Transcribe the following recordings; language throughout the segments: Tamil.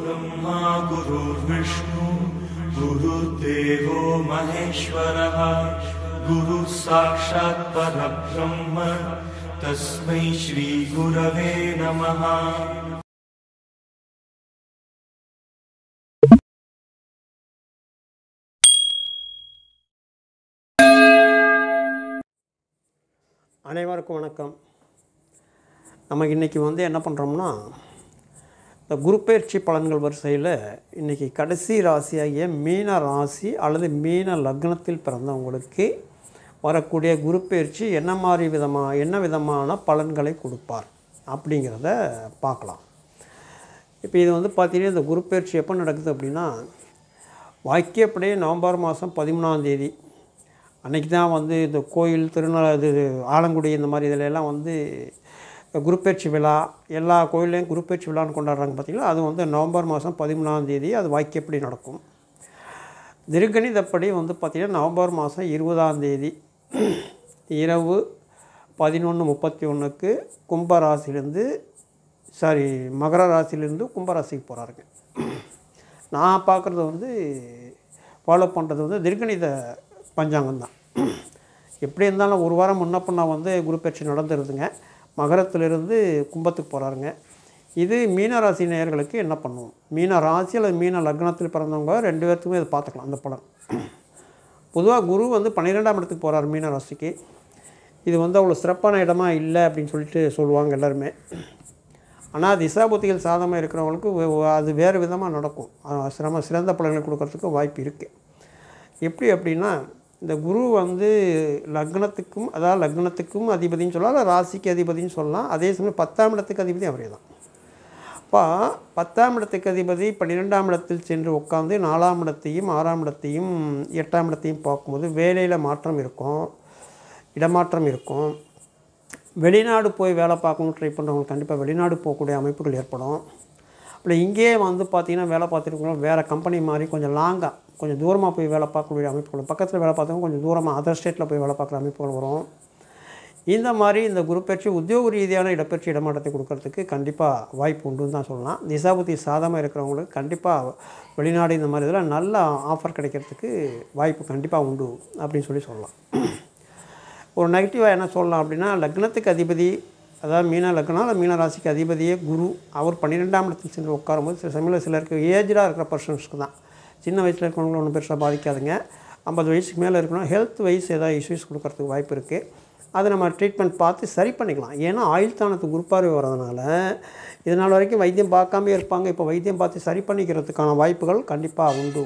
ब्रह्मा गुरुर्विष्णु गुरुर्देवो महेश्वरः गुरुः साक्षात् परब्रह्म तस्मै श्रीगुरवे नमः அனைவருக்கும் வணக்கம் நம்ம இன்றைக்கி வந்து என்ன பண்ணுறோம்னா இந்த குருப்பெயர்ச்சி பலன்கள் வரிசையில் இன்றைக்கி கடைசி ராசியாகிய மீன ராசி அல்லது மீன லக்னத்தில் பிறந்தவங்களுக்கு வரக்கூடிய குருப்பெயர்ச்சி என்ன மாதிரி விதமாக என்ன விதமான பலன்களை கொடுப்பார் அப்படிங்கிறத பார்க்கலாம் இப்போ இது வந்து பார்த்திங்கன்னா இந்த குருப்பெயர்ச்சி எப்போ நடக்குது அப்படின்னா வாக்கியப்படியே நவம்பர் மாதம் பதிமூணாம் தேதி அன்றைக்கி தான் வந்து இந்த கோயில் திருநாள் இது ஆலங்குடி இந்த மாதிரி இதிலெல்லாம் வந்து குருப்பேச்சு விழா எல்லா கோயில்லையும் குருப்பேச்சு விழான்னு கொண்டாடுறாங்க பார்த்திங்கன்னா அது வந்து நவம்பர் மாதம் பதிமூணாந்தேதி அது வாய்க்கப்படி நடக்கும் திருக்கணிதப்படி வந்து பார்த்திங்கன்னா நவம்பர் மாதம் இருபதாந்தேதி இரவு பதினொன்று முப்பத்தி ஒன்றுக்கு கும்பராசிலேருந்து சாரி மகர ராசிலேருந்து கும்பராசிக்கு போகிறாருங்க நான் பார்க்குறது வந்து ஃபாலோ பண்ணுறது வந்து திருக்கணித பஞ்சாங்கம் தான் எப்படி இருந்தாலும் ஒரு வாரம் முன்ன பண்ண வந்து குரு நடந்துருதுங்க மகரத்திலிருந்து கும்பத்துக்கு போகிறாருங்க இது மீனராசி நேயர்களுக்கு என்ன பண்ணுவோம் மீன ராசி அல்லது மீன லக்னத்தில் பிறந்தவங்க ரெண்டு பேர்த்துக்குமே இதை பார்த்துக்கலாம் அந்த படம் பொதுவாக குரு வந்து பன்னிரெண்டாம் இடத்துக்கு போகிறார் மீன ராசிக்கு இது வந்து அவ்வளோ சிறப்பான இடமா இல்லை அப்படின்னு சொல்லிட்டு சொல்லுவாங்க எல்லாருமே ஆனால் திசாபுத்திகள் சாதமாக இருக்கிறவங்களுக்கு அது வேறு விதமாக நடக்கும் சிரம சிறந்த பலன்களை கொடுக்கறதுக்கு வாய்ப்பு இருக்குது எப்படி அப்படின்னா இந்த குரு வந்து லக்னத்துக்கும் அதாவது லக்னத்துக்கும் அதிபதினு சொல்லலாம் இல்லை ராசிக்கு அதிபதினு சொல்லலாம் அதே சமயம் பத்தாம் இடத்துக்கு அதிபதி அவரே தான் அப்போ பத்தாம் இடத்துக்கு அதிபதி பன்னிரெண்டாம் இடத்தில் சென்று உட்காந்து நாலாம் இடத்தையும் ஆறாம் இடத்தையும் எட்டாம் இடத்தையும் பார்க்கும்போது வேலையில் மாற்றம் இருக்கும் இடமாற்றம் இருக்கும் வெளிநாடு போய் வேலை பார்க்கணும் ட்ரை பண்ணுறவங்களுக்கு கண்டிப்பாக வெளிநாடு போகக்கூடிய அமைப்புகள் ஏற்படும் இல்லை இங்கேயே வந்து பார்த்தீங்கன்னா வேலை பார்த்துருக்கோம் வேறு கம்பெனி மாதிரி கொஞ்சம் லாங்காக கொஞ்சம் தூரமாக போய் வேலை பார்க்கக்கூடிய அமைப்புகள் பக்கத்தில் வேலை பார்த்தவங்க கொஞ்சம் தூரமாக அதர் ஸ்டேட்டில் போய் வேலை பார்க்குற அமைப்புகள் வரும் இந்த மாதிரி இந்த குருப்பெயர்ச்சி உத்தியோக ரீதியான இடப்பெயர்ச்சி இடமாட்டத்தை கொடுக்கறதுக்கு கண்டிப்பாக வாய்ப்பு உண்டுன்னு தான் சொல்லலாம் திசாபுத்தி சாதமாக இருக்கிறவங்களுக்கு கண்டிப்பாக வெளிநாடு இந்த மாதிரி இதெல்லாம் நல்ல ஆஃபர் கிடைக்கிறதுக்கு வாய்ப்பு கண்டிப்பாக உண்டு அப்படின்னு சொல்லி சொல்லலாம் ஒரு நெகட்டிவாக என்ன சொல்லலாம் அப்படின்னா லக்னத்துக்கு அதிபதி அதாவது மீன லக்னம் அந்த மீன ராசிக்கு அதிபதியே குரு அவர் பன்னிரெண்டாம் இடத்தில் சென்று உட்காரும்போது சில சமயம் சிலருக்கு ஏஜ்டாக இருக்கிற பர்சன்ஸ்க்கு தான் சின்ன வயசில் இருக்கிறவங்களும் ஒன்றும் பெருசாக பாதிக்காதுங்க ஐம்பது வயசுக்கு மேலே இருக்கணும் ஹெல்த் வைஸ் ஏதாவது இஷ்யூஸ் கொடுக்கறதுக்கு வாய்ப்பு இருக்குது அதை நம்ம ட்ரீட்மெண்ட் பார்த்து சரி பண்ணிக்கலாம் ஏன்னா ஆயுள் தானத்து குருப்பார்வை வரதுனால இதனால் வரைக்கும் வைத்தியம் பார்க்காமே இருப்பாங்க இப்போ வைத்தியம் பார்த்து சரி பண்ணிக்கிறதுக்கான வாய்ப்புகள் கண்டிப்பாக உண்டு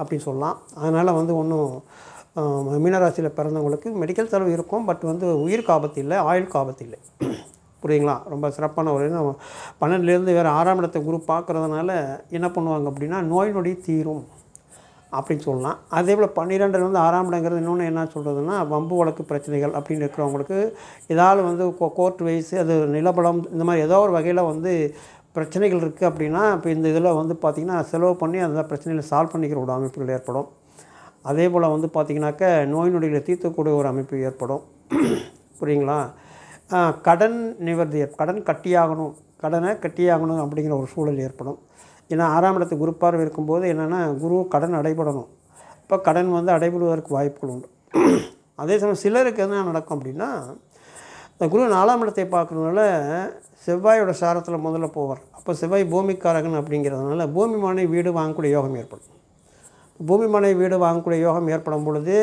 அப்படின்னு சொல்லலாம் அதனால் வந்து ஒன்றும் மீனராசியில் பிறந்தவங்களுக்கு மெடிக்கல் செலவு இருக்கும் பட் வந்து உயிர் காபத்து இல்லை ஆயுள் காபத்து இல்லை புரியுங்களா ரொம்ப சிறப்பான ஒரு பன்னெண்டுலேருந்து வேறு ஆறாம் இடத்தை குரு பார்க்குறதுனால என்ன பண்ணுவாங்க அப்படின்னா நோய் நொடி தீரும் அப்படின்னு சொல்லலாம் அதே போல் பன்னிரெண்டுலேருந்து ஆறாம் இடங்கிறது இன்னொன்று என்ன சொல்கிறதுனா வம்பு வழக்கு பிரச்சனைகள் அப்படின்னு இருக்கிறவங்களுக்கு ஏதாவது வந்து கோர்ட் வைஸ் அது நிலபலம் இந்த மாதிரி ஏதோ ஒரு வகையில் வந்து பிரச்சனைகள் இருக்குது அப்படின்னா இப்போ இந்த இதில் வந்து பார்த்திங்கன்னா செலவு பண்ணி அந்த பிரச்சனைகளை சால்வ் பண்ணிக்கிற ஒரு அமைப்புகள் ஏற்படும் அதே போல் வந்து பார்த்திங்கனாக்க நோய் நொடிகளை தீர்த்தக்கூடிய ஒரு அமைப்பு ஏற்படும் புரியுங்களா கடன் நிவர்த்தி கடன் கட்டியாகணும் கடனை கட்டியாகணும் அப்படிங்கிற ஒரு சூழல் ஏற்படும் ஏன்னா ஆறாம் இடத்து குரு பார்வை இருக்கும்போது என்னென்னா குரு கடன் அடைபடணும் இப்போ கடன் வந்து அடைபடுவதற்கு வாய்ப்புகள் உண்டு அதே சமயம் சிலருக்கு என்ன நடக்கும் அப்படின்னா இந்த குரு நாலாம் இடத்தை பார்க்குறதுனால செவ்வாயோட சாரத்தில் முதல்ல போவார் அப்போ செவ்வாய் பூமிக்காரகன் அப்படிங்கிறதுனால பூமி மானை வீடு வாங்கக்கூடிய யோகம் ஏற்படும் பூமி மனை வீடு வாங்கக்கூடிய யோகம் ஏற்படும் பொழுது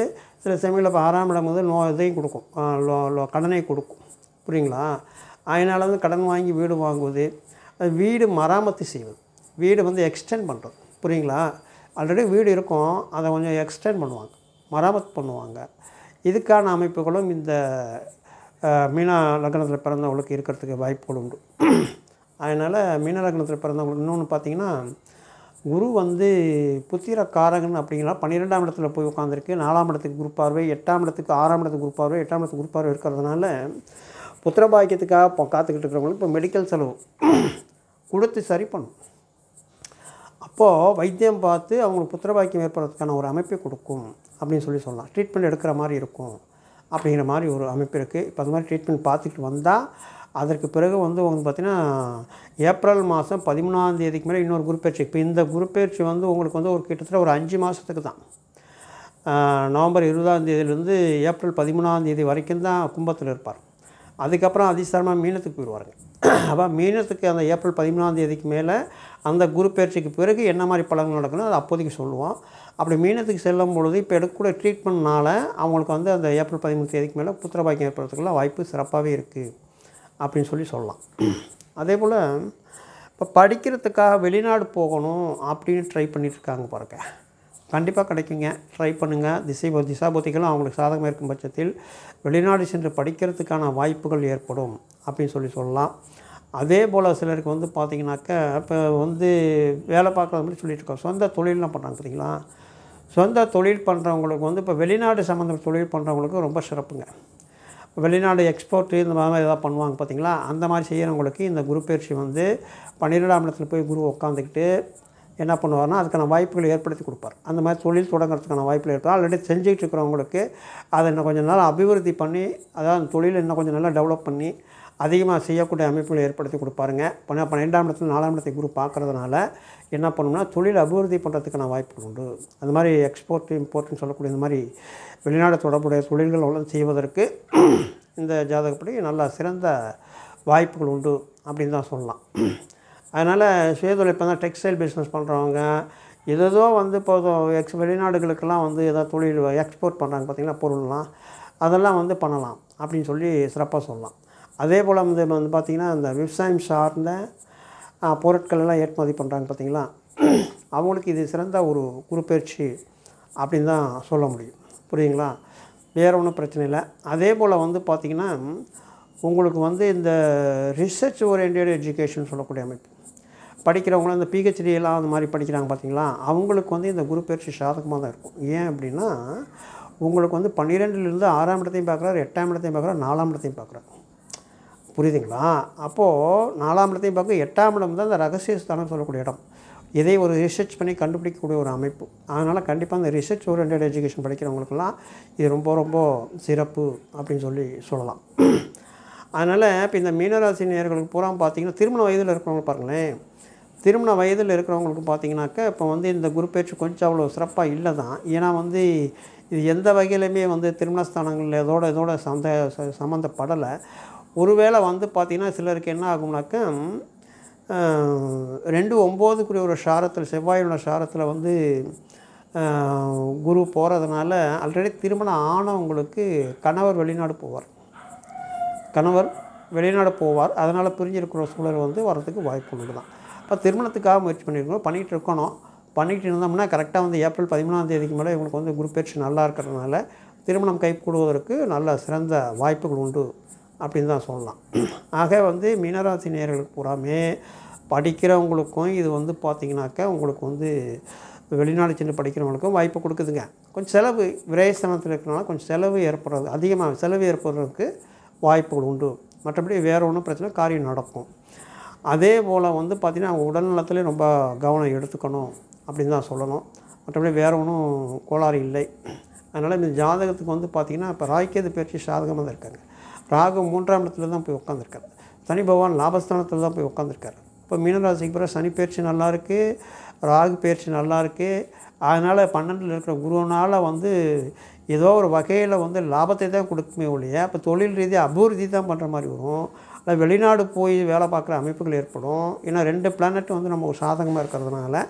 சில சமயம் இப்போ ஆறாம் இடம் வந்து நோ இதையும் கொடுக்கும் கடனை கொடுக்கும் புரியுங்களா அதனால் வந்து கடன் வாங்கி வீடு வாங்குவது வீடு மராமத்து செய்வது வீடு வந்து எக்ஸ்டெண்ட் பண்ணுறது புரியுங்களா ஆல்ரெடி வீடு இருக்கும் அதை கொஞ்சம் எக்ஸ்டெண்ட் பண்ணுவாங்க மராமத்து பண்ணுவாங்க இதுக்கான அமைப்புகளும் இந்த மீனா லக்னத்தில் பிறந்தவங்களுக்கு இருக்கிறதுக்கு வாய்ப்புகள் உண்டு அதனால் மீன லக்னத்தில் பிறந்தவங்களுக்கு இன்னொன்று பார்த்திங்கன்னா குரு வந்து புத்திர காரகன் அப்படிங்கிற பன்னிரெண்டாம் இடத்துல போய் உட்காந்துருக்கு நாலாம் இடத்துக்கு குரு பார்வை எட்டாம் இடத்துக்கு ஆறாம் இடத்துக்கு குரு பார்வை எட்டாம் இடத்துக்கு குரு பார்வை இருக்கிறதுனால புத்திரபாக்கியத்துக்காக இப்போ காத்துக்கிட்டு இருக்கிறவங்களுக்கு இப்போ மெடிக்கல் செலவு கொடுத்து சரி பண்ணும் அப்போது வைத்தியம் பார்த்து அவங்களுக்கு புத்திரபாக்கியம் ஏற்படுறதுக்கான ஒரு அமைப்பை கொடுக்கும் அப்படின்னு சொல்லி சொல்லலாம் ட்ரீட்மெண்ட் எடுக்கிற மாதிரி இருக்கும் அப்படிங்கிற மாதிரி ஒரு அமைப்பு இருக்குது இப்போ அது மாதிரி ட்ரீட்மெண்ட் பார்த்துட்டு வந்தால் அதற்கு பிறகு வந்து உங்களுக்கு பார்த்திங்கன்னா ஏப்ரல் மாதம் பதிமூணாம் தேதிக்கு மேலே இன்னொரு குருப்பெயர்ச்சி இப்போ இந்த குருப்பெயர்ச்சி வந்து உங்களுக்கு வந்து ஒரு கிட்டத்தட்ட ஒரு அஞ்சு மாதத்துக்கு தான் நவம்பர் இருபதாம் தேதியிலேருந்து ஏப்ரல் பதிமூணாம் தேதி வரைக்கும் தான் கும்பத்தில் இருப்பார் அதுக்கப்புறம் அதிசாரமாக மீனத்துக்கு போயிடுவாருங்க அப்போ மீனத்துக்கு அந்த ஏப்ரல் பதிமூணாம் தேதிக்கு மேலே அந்த குரு பயிற்சிக்கு பிறகு என்ன மாதிரி பலன்கள் நடக்கணும் அது அப்போதைக்கு சொல்லுவோம் அப்படி மீனத்துக்கு செல்லும் பொழுது இப்போ எடுக்கக்கூடிய ட்ரீட்மெண்ட்னால் அவங்களுக்கு வந்து அந்த ஏப்ரல் பதிமூணு தேதிக்கு மேலே புத்திரபாக்கியம் ஏற்படுறதுக்குள்ள வாய்ப்பு சிறப்பாகவே இருக்குது அப்படின்னு சொல்லி சொல்லலாம் அதே போல் இப்போ படிக்கிறதுக்காக வெளிநாடு போகணும் அப்படின்னு ட்ரை பண்ணிகிட்ருக்காங்க பாருங்கள் கண்டிப்பாக கிடைக்குங்க ட்ரை பண்ணுங்கள் திசை திசாபுத்திகளும் அவங்களுக்கு சாதகமாக இருக்கும் பட்சத்தில் வெளிநாடு சென்று படிக்கிறதுக்கான வாய்ப்புகள் ஏற்படும் அப்படின்னு சொல்லி சொல்லலாம் அதே போல் சிலருக்கு வந்து பார்த்திங்கனாக்கா இப்போ வந்து வேலை பார்க்குறது மாதிரி சொல்லிட்டு இருக்கோம் சொந்த தொழிலெலாம் பண்ணுறாங்க சரிங்களா சொந்த தொழில் பண்ணுறவங்களுக்கு வந்து இப்போ வெளிநாடு சம்மந்த தொழில் பண்ணுறவங்களுக்கு ரொம்ப சிறப்புங்க வெளிநாடு எக்ஸ்போர்ட்டு இந்த மாதிரி எதாவது பண்ணுவாங்க பார்த்திங்களா அந்த மாதிரி செய்கிறவங்களுக்கு இந்த குரு பயிற்சி வந்து பன்னிரெண்டாம் இடத்துல போய் குரு உட்காந்துக்கிட்டு என்ன பண்ணுவார்னா அதுக்கான வாய்ப்புகளை ஏற்படுத்தி கொடுப்பார் அந்த மாதிரி தொழில் தொடங்குறதுக்கான வாய்ப்புகள் ஏற்படும் ஆல்ரெடி செஞ்சுக்கிட்டு இருக்கிறவங்களுக்கு அதை இன்னும் கொஞ்சம் நல்லா அபிவிருத்தி பண்ணி அதாவது அந்த தொழில் இன்னும் கொஞ்சம் நல்லா டெவலப் பண்ணி அதிகமாக செய்யக்கூடிய அமைப்புகளை ஏற்படுத்தி கொடுப்பாருங்க இப்போ பன்னெண்டாம் இடத்துல நாலாம் இடத்தை குரு பார்க்குறதுனால என்ன பண்ணணும்னா தொழில் அபிவிருத்தி பண்ணுறதுக்கான வாய்ப்புகள் உண்டு அந்த மாதிரி எக்ஸ்போர்ட் இம்போர்ட்னு சொல்லக்கூடிய இந்த மாதிரி வெளிநாடு தொடர்புடைய தொழில்கள் எல்லாம் செய்வதற்கு இந்த ஜாதகப்படி நல்லா சிறந்த வாய்ப்புகள் உண்டு அப்படின்னு தான் சொல்லலாம் அதனால் சுயதொழில் இப்போ தான் டெக்ஸ்டைல் பிஸ்னஸ் பண்ணுறவங்க எதோ வந்து இப்போதும் எக்ஸ் வெளிநாடுகளுக்கெல்லாம் வந்து ஏதோ தொழில் எக்ஸ்போர்ட் பண்ணுறாங்க பார்த்திங்கன்னா பொருள்லாம் அதெல்லாம் வந்து பண்ணலாம் அப்படின்னு சொல்லி சிறப்பாக சொல்லலாம் அதே போல் வந்து வந்து பார்த்திங்கன்னா இந்த விவசாயம் சார்ந்த பொருட்கள் எல்லாம் ஏற்றுமதி பண்ணுறாங்க பார்த்திங்களா அவங்களுக்கு இது சிறந்த ஒரு குறுப்பயிற்சி அப்படின்னு தான் சொல்ல முடியும் புரியுங்களா வேறு ஒன்றும் பிரச்சனை இல்லை அதே போல் வந்து பார்த்திங்கன்னா உங்களுக்கு வந்து இந்த ரிசர்ச் ஓரியன்ட் எஜுகேஷன் சொல்லக்கூடிய அமைப்பு படிக்கிறவங்களும் இந்த பிஹெச்டியெல்லாம் அந்த மாதிரி படிக்கிறாங்க பார்த்தீங்களா அவங்களுக்கு வந்து இந்த குரு பயிற்சி சாதகமாக தான் இருக்கும் ஏன் அப்படின்னா உங்களுக்கு வந்து பன்னிரெண்டுலேருந்து ஆறாம் இடத்தையும் பார்க்குறாரு எட்டாம் இடத்தையும் பார்க்குறாரு நாலாம் இடத்தையும் பார்க்குறாரு புரியுதுங்களா அப்போது நாலாம் இடத்தையும் பார்க்க எட்டாம் இடம் தான் இந்த ரகசிய ஸ்தானம் சொல்லக்கூடிய இடம் இதை ஒரு ரிசர்ச் பண்ணி கண்டுபிடிக்கக்கூடிய ஒரு அமைப்பு அதனால் கண்டிப்பாக அந்த ரிசர்ச் ஓரியன்ட் எஜுகேஷன் படிக்கிறவங்களுக்கெல்லாம் இது ரொம்ப ரொம்ப சிறப்பு அப்படின்னு சொல்லி சொல்லலாம் அதனால் இப்போ இந்த மீனராசி நேர்களுக்கு பூரா பார்த்திங்கன்னா திருமண வயதில் இருக்கிறவங்க பாருங்களேன் திருமண வயதில் இருக்கிறவங்களுக்கு பார்த்திங்கனாக்கா இப்போ வந்து இந்த குரு பேச்சு கொஞ்சம் அவ்வளோ சிறப்பாக இல்லை தான் ஏன்னா வந்து இது எந்த வகையிலுமே வந்து திருமணஸ்தானங்களில் இதோட இதோட சந்த சம்மந்தப்படலை ஒருவேளை வந்து பார்த்திங்கன்னா சிலருக்கு என்ன ஆகும்னாக்க ரெண்டு ஒம்போதுக்குரிய ஒரு சாரத்தில் செவ்வாயோட சாரத்தில் வந்து குரு போகிறதுனால ஆல்ரெடி திருமணம் ஆனவங்களுக்கு கணவர் வெளிநாடு போவார் கணவர் வெளிநாடு போவார் அதனால் பிரிஞ்சிருக்கிற சூழல் வந்து வரதுக்கு வாய்ப்பு உண்டு தான் இப்போ திருமணத்துக்காக முயற்சி பண்ணியிருக்கோம் பண்ணிகிட்டு இருக்கணும் பண்ணிகிட்டு இருந்தோம்னா கரெக்டாக வந்து ஏப்ரல் பதிமூணாம் தேதிக்கு மேலே இவங்களுக்கு வந்து குரு பயிற்சி நல்லா இருக்கிறதுனால திருமணம் கூடுவதற்கு நல்ல சிறந்த வாய்ப்புகள் உண்டு அப்படின்னு தான் சொல்லலாம் ஆக வந்து மீனராசி நேர்களுக்கு பூராமே படிக்கிறவங்களுக்கும் இது வந்து பார்த்திங்கனாக்கா உங்களுக்கு வந்து வெளிநாடு சென்று படிக்கிறவங்களுக்கும் வாய்ப்பு கொடுக்குதுங்க கொஞ்சம் செலவு விரைஸ்தனத்தில் இருக்கிறனால கொஞ்சம் செலவு ஏற்படுறது அதிகமாக செலவு ஏற்படுறதுக்கு வாய்ப்புகள் உண்டு மற்றபடி வேறு ஒன்றும் பிரச்சனை காரியம் நடக்கும் அதே போல் வந்து பார்த்திங்கன்னா அவங்க உடல்நலத்திலே ரொம்ப கவனம் எடுத்துக்கணும் அப்படின்னு தான் சொல்லணும் மற்றபடி வேறு ஒன்றும் கோளாறு இல்லை அதனால் இந்த ஜாதகத்துக்கு வந்து பார்த்திங்கன்னா இப்போ ராய்க்கேது பயிற்சி சாதகமாக தான் இருக்காங்க ராகு மூன்றாம் இடத்துல தான் போய் உட்காந்துருக்காரு சனி பகவான் லாபஸ்தானத்தில் தான் போய் உட்காந்துருக்காரு இப்போ மீனராசிக்கு பிறகு சனி பயிற்சி நல்லா இருக்குது ராகு பயிற்சி நல்லா இருக்குது அதனால் பன்னெண்டில் இருக்கிற குருவனால் வந்து ஏதோ ஒரு வகையில் வந்து லாபத்தை தான் கொடுக்குமே ஒழிய இப்போ தொழில் ரீதியாக அபிவிருத்தி தான் பண்ணுற மாதிரி வரும் இல்லை வெளிநாடு போய் வேலை பார்க்குற அமைப்புகள் ஏற்படும் ஏன்னா ரெண்டு பிளானட் வந்து நம்ம ஒரு சாதகமாக இருக்கிறதுனால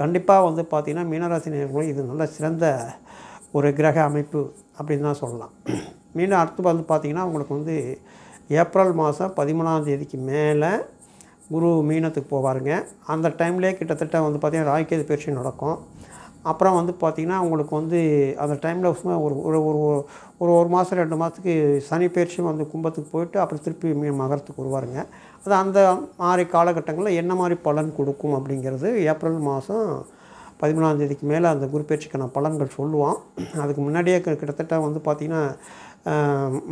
கண்டிப்பாக வந்து பார்த்திங்கன்னா மீனராசி இது நல்ல சிறந்த ஒரு கிரக அமைப்பு அப்படின்னு தான் சொல்லலாம் மீன் அடுத்து வந்து பார்த்திங்கன்னா உங்களுக்கு வந்து ஏப்ரல் மாதம் பதிமூணாம் தேதிக்கு மேலே குரு மீனத்துக்கு போவாருங்க அந்த டைம்லேயே கிட்டத்தட்ட வந்து பார்த்திங்கன்னா ராய்கேது பயிற்சி நடக்கும் அப்புறம் வந்து பார்த்திங்கன்னா அவங்களுக்கு வந்து அந்த டைமில் சும்மா ஒரு ஒரு ஒரு ஒரு ஒரு மாதம் ரெண்டு மாதத்துக்கு சனி பயிற்சியும் வந்து கும்பத்துக்கு போயிட்டு அப்புறம் திருப்பி மீன் மகரத்துக்கு வருவாருங்க அது அந்த மாதிரி காலகட்டங்களில் என்ன மாதிரி பலன் கொடுக்கும் அப்படிங்கிறது ஏப்ரல் மாதம் பதிமூணாம் தேதிக்கு மேலே அந்த குரு பயிற்சிக்கான பலன்கள் சொல்லுவோம் அதுக்கு முன்னாடியே கிட்டத்தட்ட வந்து பார்த்திங்கன்னா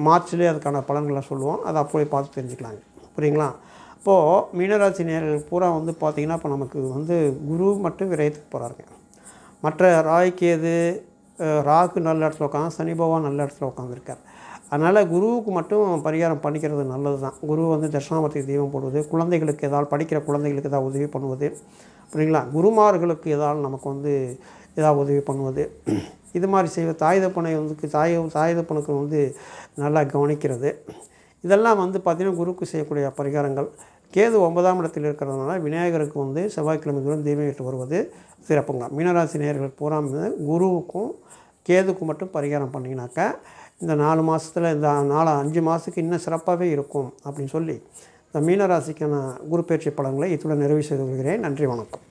மார்ச்லேயே அதுக்கான பலன்களை சொல்லுவோம் அதை அப்போயே பார்த்து தெரிஞ்சுக்கலாங்க புரியுங்களா இப்போது மீனராசி நேர்கள் பூரா வந்து பார்த்திங்கன்னா இப்போ நமக்கு வந்து குரு மட்டும் விரயத்துக்கு போகிறாருங்க மற்ற ராய்க்கேது ராகு நல்ல இடத்துல உட்காந்து சனி பகவான் நல்ல இடத்துல உட்காந்துருக்கார் அதனால் குருவுக்கு மட்டும் பரிகாரம் பண்ணிக்கிறது நல்லது தான் குரு வந்து தட்சிணாமூர்த்தி தெய்வம் போடுவது குழந்தைகளுக்கு ஏதாவது படிக்கிற குழந்தைகளுக்கு ஏதாவது உதவி பண்ணுவது அப்படிங்களா குருமார்களுக்கு ஏதாவது நமக்கு வந்து ஏதாவது உதவி பண்ணுவது இது மாதிரி செய்வது தாயுத தப்பனை வந்து தாய் தாய் வந்து நல்லா கவனிக்கிறது இதெல்லாம் வந்து பார்த்திங்கன்னா குருக்கு செய்யக்கூடிய பரிகாரங்கள் கேது ஒன்பதாம் இடத்தில் இருக்கிறதுனால விநாயகருக்கு வந்து செவ்வாய்க்கிழமை தூரம் தீபமிட்டு வருவது சிறப்புங்க மீனராசி நேர்கள் பூரா குருவுக்கும் கேதுக்கும் மட்டும் பரிகாரம் பண்ணிங்கனாக்கா இந்த நாலு மாதத்தில் இந்த நாலு அஞ்சு மாதத்துக்கு இன்னும் சிறப்பாகவே இருக்கும் அப்படின்னு சொல்லி இந்த மீனராசிக்கான குரு பயிற்சி பலன்களை இத்துடன் நிறைவு செய்து கொள்கிறேன் நன்றி வணக்கம்